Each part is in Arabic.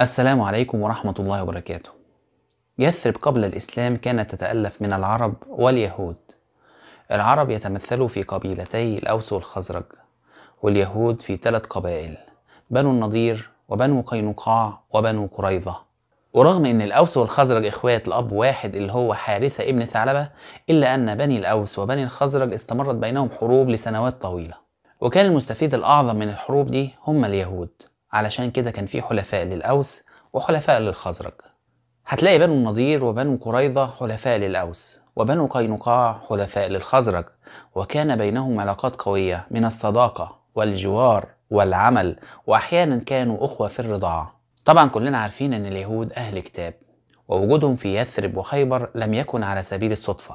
السلام عليكم ورحمة الله وبركاته. يثرب قبل الإسلام كانت تتألف من العرب واليهود. العرب يتمثلوا في قبيلتي الأوس والخزرج، واليهود في ثلاث قبائل، بنو النضير وبنو قينقاع وبنو قريظة. ورغم إن الأوس والخزرج إخوات لأب واحد اللي هو حارثة ابن ثعلبة، إلا أن بني الأوس وبني الخزرج استمرت بينهم حروب لسنوات طويلة. وكان المستفيد الأعظم من الحروب دي هم اليهود. علشان كده كان في حلفاء للأوس وحلفاء للخزرج هتلاقي بنو النضير وبنو قريظة حلفاء للأوس وبنو قينقاع حلفاء للخزرج وكان بينهم علاقات قوية من الصداقة والجوار والعمل وأحيانا كانوا أخوة في الرضاعة طبعا كلنا عارفين أن اليهود أهل كتاب ووجودهم في يثرب وخيبر لم يكن على سبيل الصدفة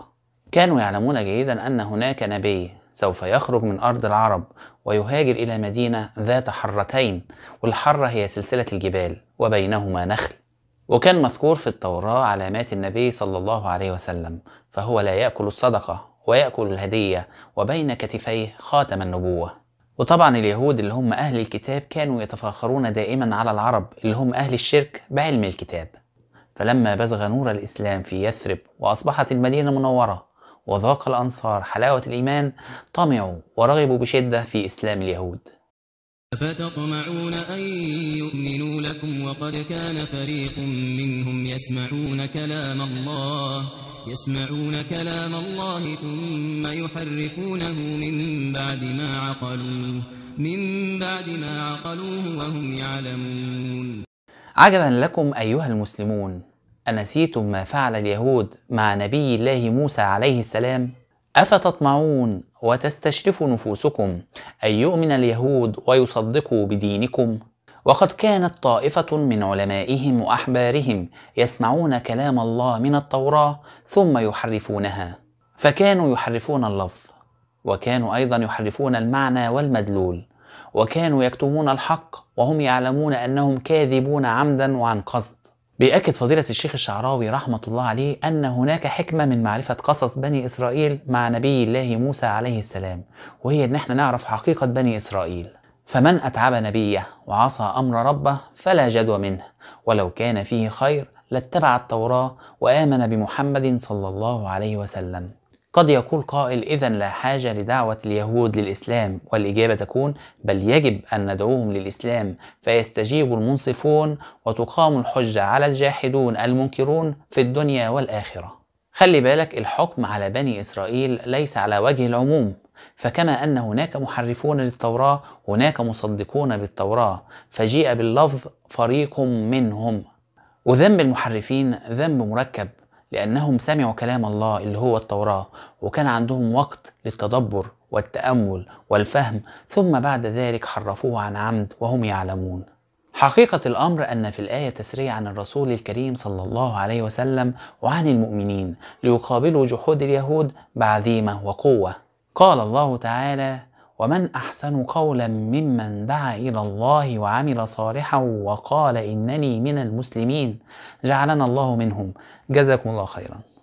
كانوا يعلمون جيدا أن هناك نبي سوف يخرج من أرض العرب ويهاجر إلى مدينة ذات حرتين والحرة هي سلسلة الجبال وبينهما نخل وكان مذكور في التوراة علامات النبي صلى الله عليه وسلم فهو لا يأكل الصدقة ويأكل الهدية وبين كتفيه خاتم النبوة وطبعا اليهود اللي هم أهل الكتاب كانوا يتفاخرون دائما على العرب اللي هم أهل الشرك بعلم الكتاب فلما بزغ نور الإسلام في يثرب وأصبحت المدينة منورة وذاق الأنصار حلاوة الإيمان طمعوا ورغبوا بشدة في إسلام اليهود أفتطمعون أن يؤمنوا لكم وقد كان فريق منهم يسمعون كلام الله يسمعون كلام الله ثم يحرفونه من بعد ما عقلوه من بعد ما عقلوه وهم يعلمون عجبا لكم أيها المسلمون أنسيتم ما فعل اليهود مع نبي الله موسى عليه السلام؟ أفتطمعون وتستشرف نفوسكم أن يؤمن اليهود ويصدقوا بدينكم؟ وقد كانت طائفة من علمائهم وأحبارهم يسمعون كلام الله من التوراة ثم يحرفونها، فكانوا يحرفون اللفظ، وكانوا أيضا يحرفون المعنى والمدلول، وكانوا يكتمون الحق وهم يعلمون أنهم كاذبون عمدا وعن قصد، بيأكد فضيلة الشيخ الشعراوي رحمة الله عليه أن هناك حكمة من معرفة قصص بني إسرائيل مع نبي الله موسى عليه السلام وهي إن احنا نعرف حقيقة بني إسرائيل فمن أتعب نبيه وعصى أمر ربه فلا جدوى منه ولو كان فيه خير لاتبع التوراة وآمن بمحمد صلى الله عليه وسلم قد يقول قائل إذا لا حاجة لدعوة اليهود للإسلام والإجابة تكون بل يجب أن ندعوهم للإسلام فيستجيب المنصفون وتقام الحجة على الجاحدون المنكرون في الدنيا والآخرة خلي بالك الحكم على بني إسرائيل ليس على وجه العموم فكما أن هناك محرفون للتوراة هناك مصدقون بالتوراة فجيء باللفظ فريق منهم وذنب المحرفين ذنب مركب لأنهم سمعوا كلام الله اللي هو التوراة وكان عندهم وقت للتدبر والتأمل والفهم ثم بعد ذلك حرفوه عن عمد وهم يعلمون حقيقة الأمر أن في الآية تسرية عن الرسول الكريم صلى الله عليه وسلم وعن المؤمنين ليقابلوا جحود اليهود بعزيمة وقوة قال الله تعالى ومن احسن قولا ممن دعا الى الله وعمل صالحا وقال انني من المسلمين جعلنا الله منهم جزاكم الله خيرا